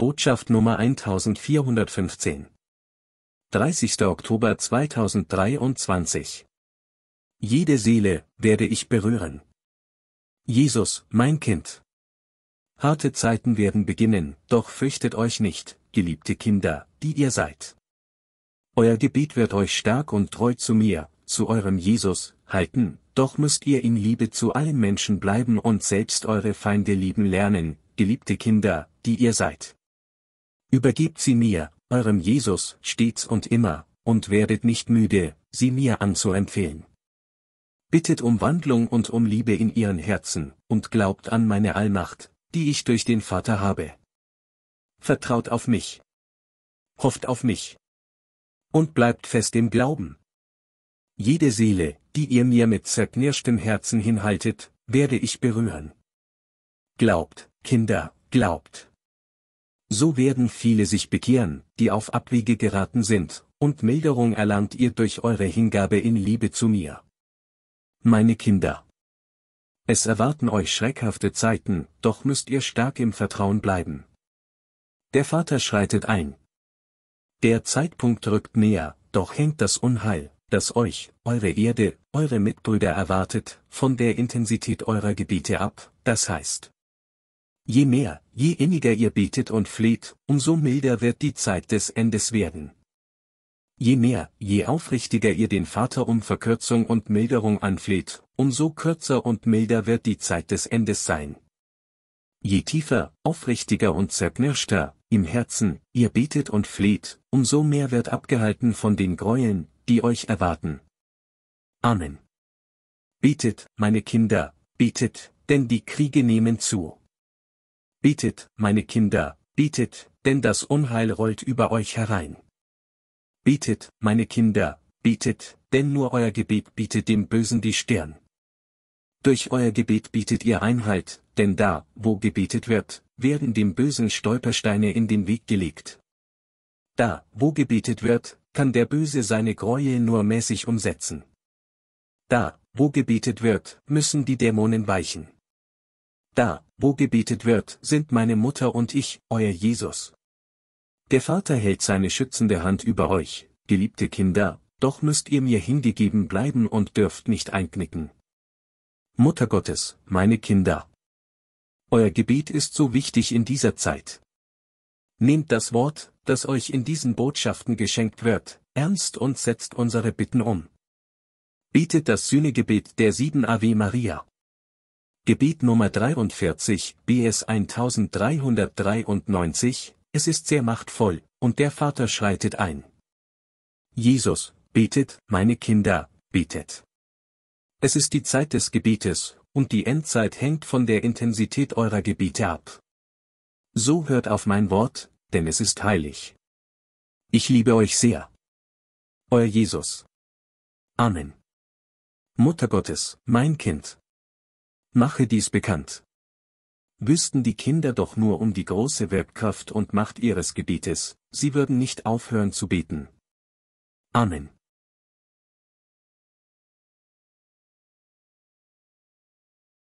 Botschaft Nummer 1415. 30. Oktober 2023. Jede Seele werde ich berühren. Jesus, mein Kind. Harte Zeiten werden beginnen, doch fürchtet euch nicht, geliebte Kinder, die ihr seid. Euer Gebet wird euch stark und treu zu mir, zu eurem Jesus, halten, doch müsst ihr in Liebe zu allen Menschen bleiben und selbst eure Feinde lieben lernen, geliebte Kinder, die ihr seid. Übergebt sie mir, eurem Jesus, stets und immer, und werdet nicht müde, sie mir anzuempfehlen. Bittet um Wandlung und um Liebe in ihren Herzen, und glaubt an meine Allmacht, die ich durch den Vater habe. Vertraut auf mich. Hofft auf mich. Und bleibt fest im Glauben. Jede Seele, die ihr mir mit zerknirschtem Herzen hinhaltet, werde ich berühren. Glaubt, Kinder, glaubt. So werden viele sich bekehren, die auf Abwege geraten sind, und Milderung erlangt ihr durch eure Hingabe in Liebe zu mir. Meine Kinder. Es erwarten euch schreckhafte Zeiten, doch müsst ihr stark im Vertrauen bleiben. Der Vater schreitet ein. Der Zeitpunkt rückt näher, doch hängt das Unheil, das euch, eure Erde, eure Mitbrüder erwartet, von der Intensität eurer Gebiete ab, das heißt, Je mehr, je inniger ihr betet und fleht, umso milder wird die Zeit des Endes werden. Je mehr, je aufrichtiger ihr den Vater um Verkürzung und Milderung anfleht, umso kürzer und milder wird die Zeit des Endes sein. Je tiefer, aufrichtiger und zerknirschter, im Herzen, ihr betet und fleht, umso mehr wird abgehalten von den Gräueln, die euch erwarten. Amen. Betet, meine Kinder, betet, denn die Kriege nehmen zu. Bietet, meine Kinder, bietet, denn das Unheil rollt über euch herein. Bietet, meine Kinder, bietet, denn nur euer Gebet bietet dem Bösen die Stirn. Durch euer Gebet bietet ihr Einhalt, denn da, wo gebetet wird, werden dem Bösen Stolpersteine in den Weg gelegt. Da, wo gebetet wird, kann der Böse seine Gräuel nur mäßig umsetzen. Da, wo gebetet wird, müssen die Dämonen weichen. Da, wo gebetet wird, sind meine Mutter und ich, euer Jesus. Der Vater hält seine schützende Hand über euch, geliebte Kinder, doch müsst ihr mir hingegeben bleiben und dürft nicht einknicken. Mutter Gottes, meine Kinder. Euer Gebet ist so wichtig in dieser Zeit. Nehmt das Wort, das euch in diesen Botschaften geschenkt wird, ernst und setzt unsere Bitten um. Betet das Sühnegebet der sieben Ave Maria. Gebiet Nummer 43, BS 1393, es ist sehr machtvoll, und der Vater schreitet ein. Jesus, betet, meine Kinder, betet. Es ist die Zeit des Gebetes, und die Endzeit hängt von der Intensität eurer Gebete ab. So hört auf mein Wort, denn es ist heilig. Ich liebe euch sehr. Euer Jesus. Amen. Mutter Gottes, mein Kind, Mache dies bekannt. Wüssten die Kinder doch nur um die große Wirkkraft und Macht ihres Gebetes, sie würden nicht aufhören zu beten. Amen.